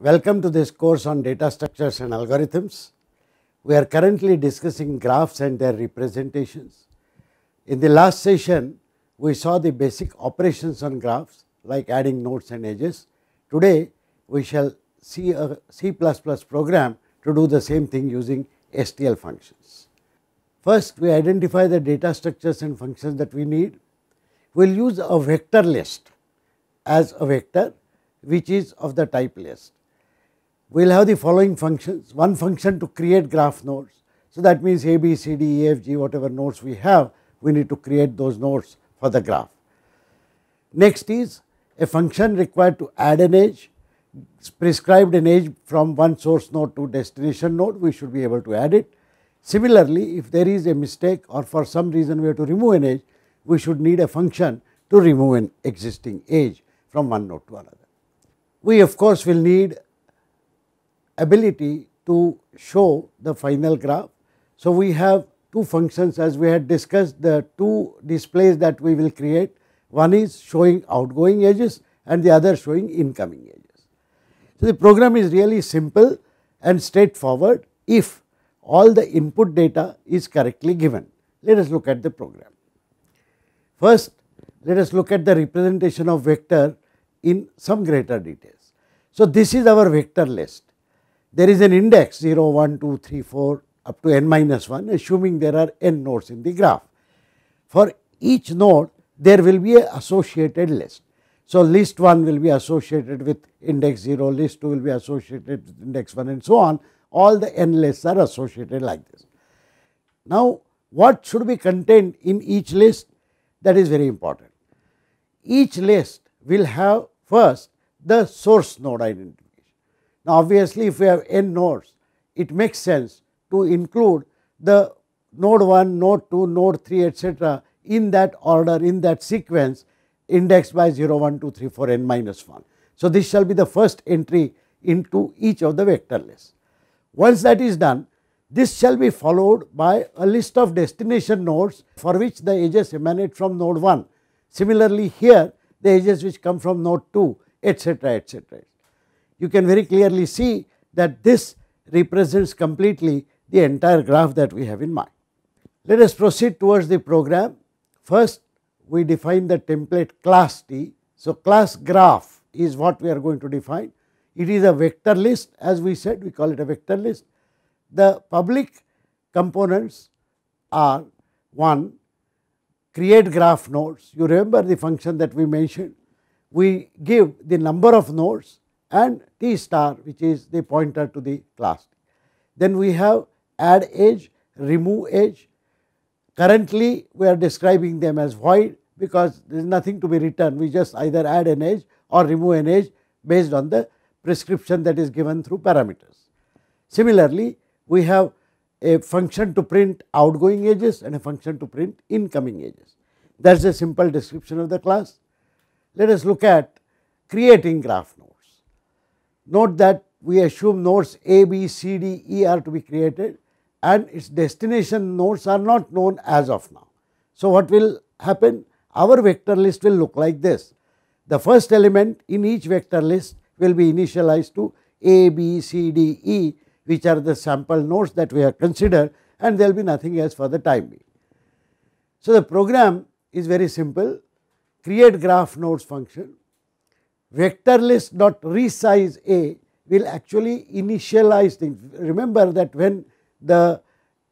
Welcome to this course on data structures and algorithms. We are currently discussing graphs and their representations. In the last session, we saw the basic operations on graphs like adding nodes and edges. Today, we shall see a C++ program to do the same thing using STL functions. First, we identify the data structures and functions that we need. We will use a vector list as a vector which is of the type list we will have the following functions. One function to create graph nodes. So that means A, B, C, D, E, F, G, whatever nodes we have, we need to create those nodes for the graph. Next is a function required to add an edge, prescribed an edge from one source node to destination node, we should be able to add it. Similarly, if there is a mistake or for some reason we have to remove an edge, we should need a function to remove an existing edge from one node to another. We of course will need ability to show the final graph. So, we have two functions as we had discussed the two displays that we will create. One is showing outgoing edges and the other showing incoming edges. So, the program is really simple and straightforward if all the input data is correctly given. Let us look at the program. First, let us look at the representation of vector in some greater details. So, this is our vector list there is an index 0, 1, 2, 3, 4 up to n minus 1 assuming there are n nodes in the graph. For each node there will be a associated list. So, list 1 will be associated with index 0, list 2 will be associated with index 1 and so on all the n lists are associated like this. Now, what should be contained in each list that is very important. Each list will have first the source node identity. Now, obviously, if we have n nodes, it makes sense to include the node 1, node 2, node 3 etc. in that order, in that sequence indexed by 0, 1, 2, 3, 4, n minus 1. So, this shall be the first entry into each of the vector lists. Once that is done, this shall be followed by a list of destination nodes for which the edges emanate from node 1. Similarly, here the edges which come from node 2 etc. etc you can very clearly see that this represents completely the entire graph that we have in mind. Let us proceed towards the program. First, we define the template class T. So, class graph is what we are going to define. It is a vector list as we said, we call it a vector list. The public components are 1. Create graph nodes. You remember the function that we mentioned. We give the number of nodes and T star which is the pointer to the class. Then we have add edge, remove edge. Currently we are describing them as void because there is nothing to be written. We just either add an edge or remove an edge based on the prescription that is given through parameters. Similarly, we have a function to print outgoing edges and a function to print incoming edges. That is a simple description of the class. Let us look at creating graph now. Note that we assume nodes A, B, C, D, E are to be created and its destination nodes are not known as of now. So, what will happen? Our vector list will look like this. The first element in each vector list will be initialized to A, B, C, D, E which are the sample nodes that we have considered and there will be nothing else for the time being. So, the program is very simple create graph nodes function vectorless dot resize A will actually initialize things. Remember that when the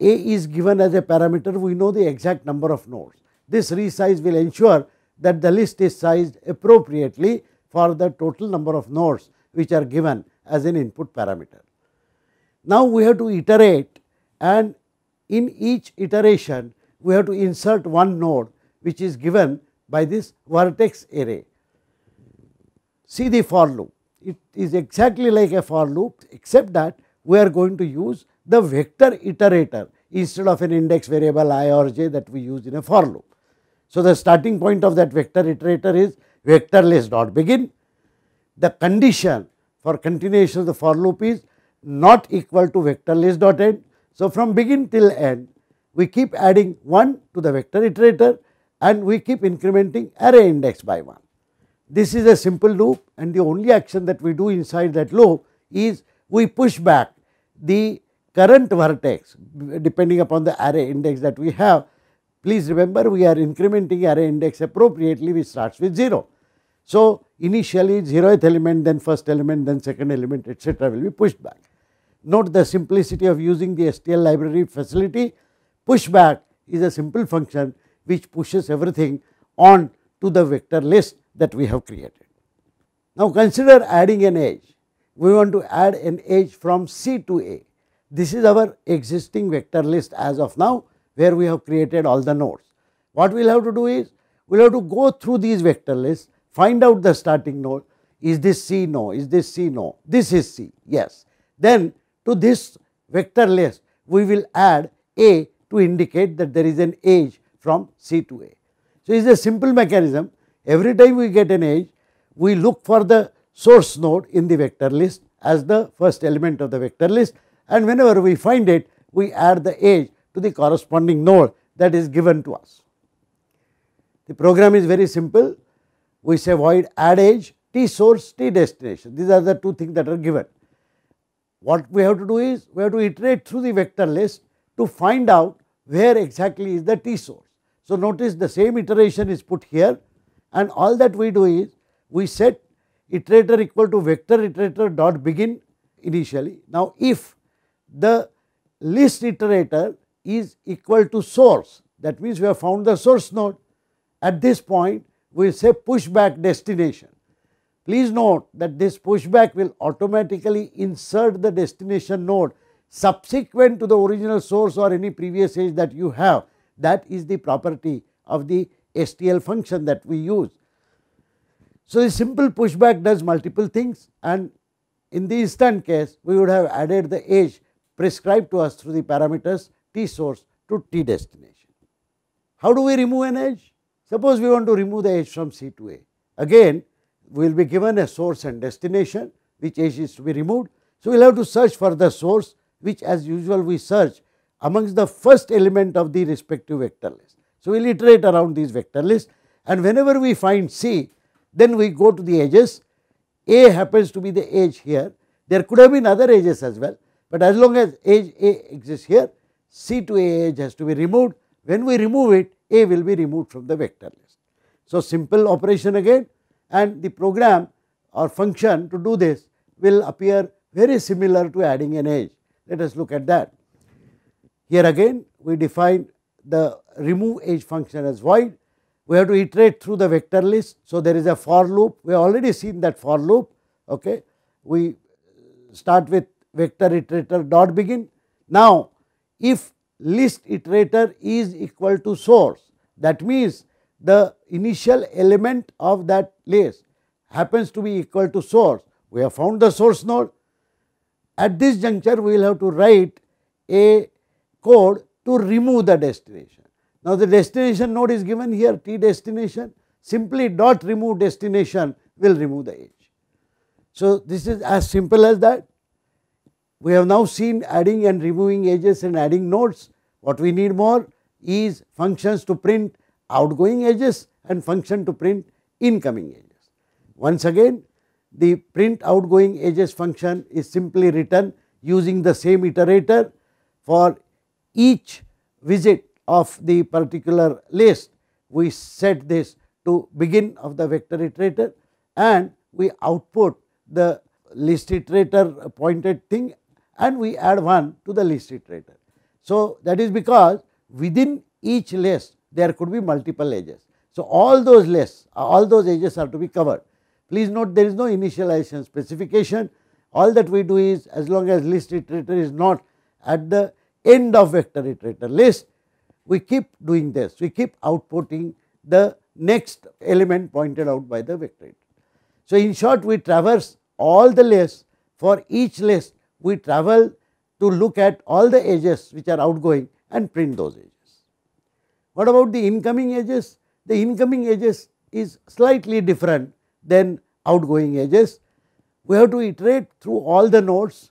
A is given as a parameter, we know the exact number of nodes. This resize will ensure that the list is sized appropriately for the total number of nodes which are given as an input parameter. Now, we have to iterate and in each iteration we have to insert one node which is given by this vertex array see the for loop. It is exactly like a for loop except that we are going to use the vector iterator instead of an index variable i or j that we use in a for loop. So, the starting point of that vector iterator is vector list dot begin. The condition for continuation of the for loop is not equal to vector list dot end. So, from begin till end we keep adding 1 to the vector iterator and we keep incrementing array index by 1. This is a simple loop and the only action that we do inside that loop is we push back the current vertex depending upon the array index that we have. Please remember we are incrementing array index appropriately which starts with 0. So, initially 0th element then first element then second element etc will be pushed back. Note the simplicity of using the STL library facility pushback is a simple function which pushes everything on to the vector list that we have created. Now consider adding an edge. We want to add an edge from C to A. This is our existing vector list as of now where we have created all the nodes. What we will have to do is we will have to go through these vector lists, find out the starting node. Is this C? No. Is this C? No. This is C. Yes. Then to this vector list we will add A to indicate that there is an edge from C to A. So, it is a simple mechanism. Every time we get an edge, we look for the source node in the vector list as the first element of the vector list and whenever we find it, we add the edge to the corresponding node that is given to us. The program is very simple. We say void add edge, t source, t destination. These are the two things that are given. What we have to do is, we have to iterate through the vector list to find out where exactly is the t source. So, notice the same iteration is put here and all that we do is we set iterator equal to vector iterator dot begin initially. Now, if the list iterator is equal to source that means we have found the source node at this point we say push back destination. Please note that this pushback will automatically insert the destination node subsequent to the original source or any previous edge that you have that is the property of the STL function that we use. So, the simple pushback does multiple things and in the instant case we would have added the edge prescribed to us through the parameters t source to t destination. How do we remove an edge? Suppose we want to remove the edge from C to A. Again we will be given a source and destination which edge is to be removed. So, we will have to search for the source which as usual we search amongst the first element of the respective vector list. So, we will iterate around these vector lists and whenever we find C, then we go to the edges. A happens to be the edge here. There could have been other edges as well, but as long as edge A exists here, C to A edge has to be removed. When we remove it, A will be removed from the vector list. So, simple operation again and the program or function to do this will appear very similar to adding an edge. Let us look at that. Here again we define the remove edge function as void. We have to iterate through the vector list. So, there is a for loop we have already seen that for loop ok. We start with vector iterator dot begin. Now, if list iterator is equal to source that means the initial element of that list happens to be equal to source. We have found the source node. At this juncture we will have to write a code to remove the destination. Now the destination node is given here t destination simply dot remove destination will remove the edge. So this is as simple as that. We have now seen adding and removing edges and adding nodes. What we need more is functions to print outgoing edges and function to print incoming edges. Once again the print outgoing edges function is simply written using the same iterator for each visit of the particular list we set this to begin of the vector iterator and we output the list iterator pointed thing and we add one to the list iterator. So, that is because within each list there could be multiple edges. So, all those lists all those edges are to be covered. Please note there is no initialization specification all that we do is as long as list iterator is not at the end of vector iterator list, we keep doing this, we keep outputting the next element pointed out by the vector iterator. So, in short we traverse all the lists for each list we travel to look at all the edges which are outgoing and print those edges. What about the incoming edges? The incoming edges is slightly different than outgoing edges. We have to iterate through all the nodes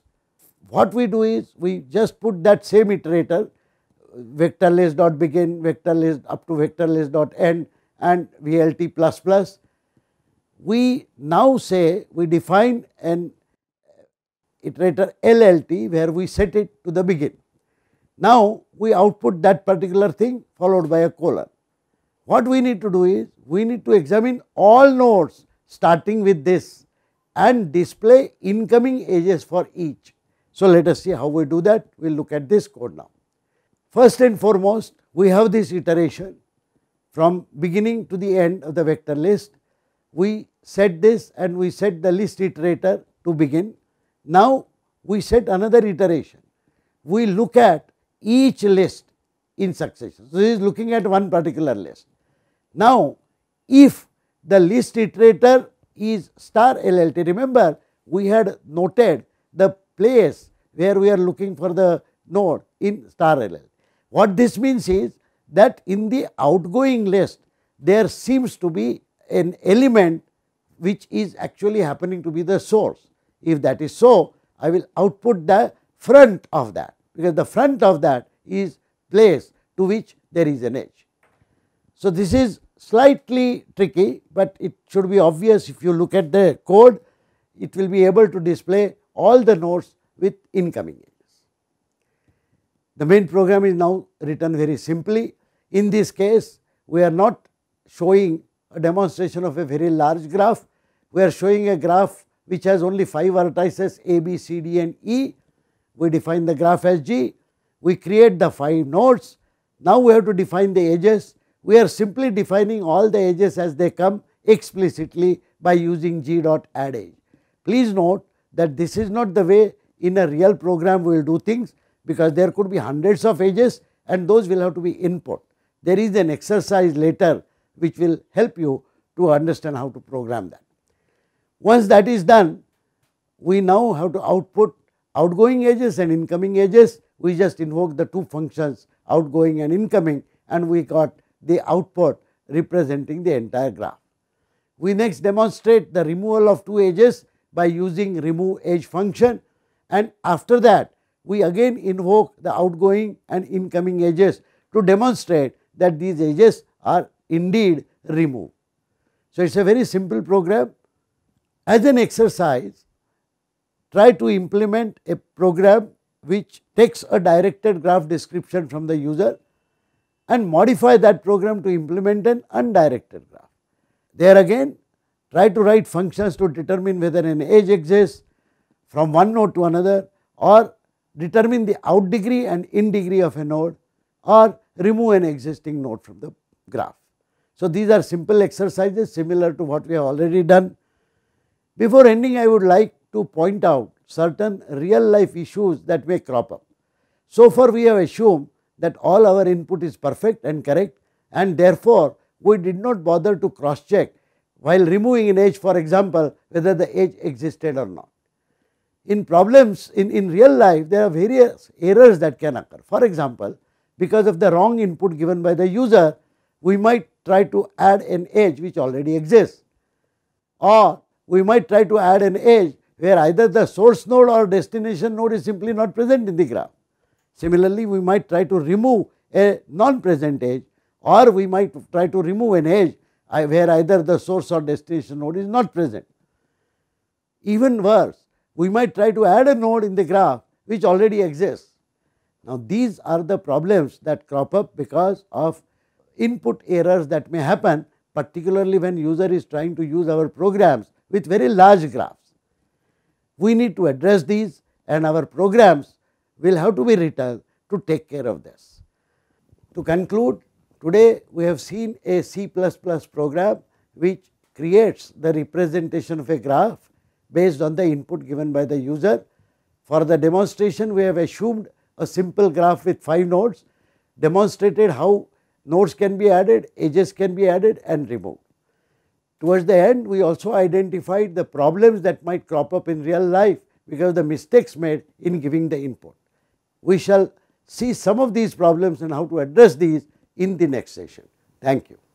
what we do is we just put that same iterator vector list dot begin vector list up to vector list dot end and VLT plus plus. We now say we define an iterator LLT where we set it to the begin. Now we output that particular thing followed by a colon. What we need to do is we need to examine all nodes starting with this and display incoming edges for each. So let us see how we do that. We will look at this code now. First and foremost, we have this iteration from beginning to the end of the vector list. We set this and we set the list iterator to begin. Now we set another iteration. We look at each list in succession. So, this is looking at one particular list. Now, if the list iterator is star LLT, remember we had noted the place where we are looking for the node in star LL. What this means is that in the outgoing list, there seems to be an element which is actually happening to be the source. If that is so, I will output the front of that because the front of that is place to which there is an edge. So, this is slightly tricky, but it should be obvious if you look at the code, it will be able to display all the nodes with incoming edges. The main program is now written very simply. In this case, we are not showing a demonstration of a very large graph. We are showing a graph which has only 5 vertices A, B, C, D and E. We define the graph as G. We create the 5 nodes. Now we have to define the edges. We are simply defining all the edges as they come explicitly by using G dot add edge. Please note that this is not the way in a real program we will do things because there could be hundreds of edges and those will have to be input. There is an exercise later which will help you to understand how to program that. Once that is done, we now have to output outgoing edges and incoming edges. We just invoke the two functions outgoing and incoming and we got the output representing the entire graph. We next demonstrate the removal of two edges by using remove edge function and after that we again invoke the outgoing and incoming edges to demonstrate that these edges are indeed removed. So, it is a very simple program. As an exercise, try to implement a program which takes a directed graph description from the user and modify that program to implement an undirected graph. There again try to write functions to determine whether an edge exists from one node to another or determine the out degree and in degree of a node or remove an existing node from the graph. So, these are simple exercises similar to what we have already done. Before ending I would like to point out certain real life issues that may crop up. So far we have assumed that all our input is perfect and correct and therefore we did not bother to cross check while removing an edge for example, whether the edge existed or not. In problems in, in real life there are various errors that can occur. For example, because of the wrong input given by the user, we might try to add an edge which already exists or we might try to add an edge where either the source node or destination node is simply not present in the graph. Similarly, we might try to remove a non-present edge or we might try to remove an edge where either the source or destination node is not present. Even worse, we might try to add a node in the graph which already exists. Now, these are the problems that crop up because of input errors that may happen particularly when user is trying to use our programs with very large graphs. We need to address these and our programs will have to be written to take care of this. To conclude, Today we have seen a C++ program which creates the representation of a graph based on the input given by the user. For the demonstration we have assumed a simple graph with 5 nodes, demonstrated how nodes can be added, edges can be added and removed. Towards the end we also identified the problems that might crop up in real life because of the mistakes made in giving the input. We shall see some of these problems and how to address these in the next session. Thank you.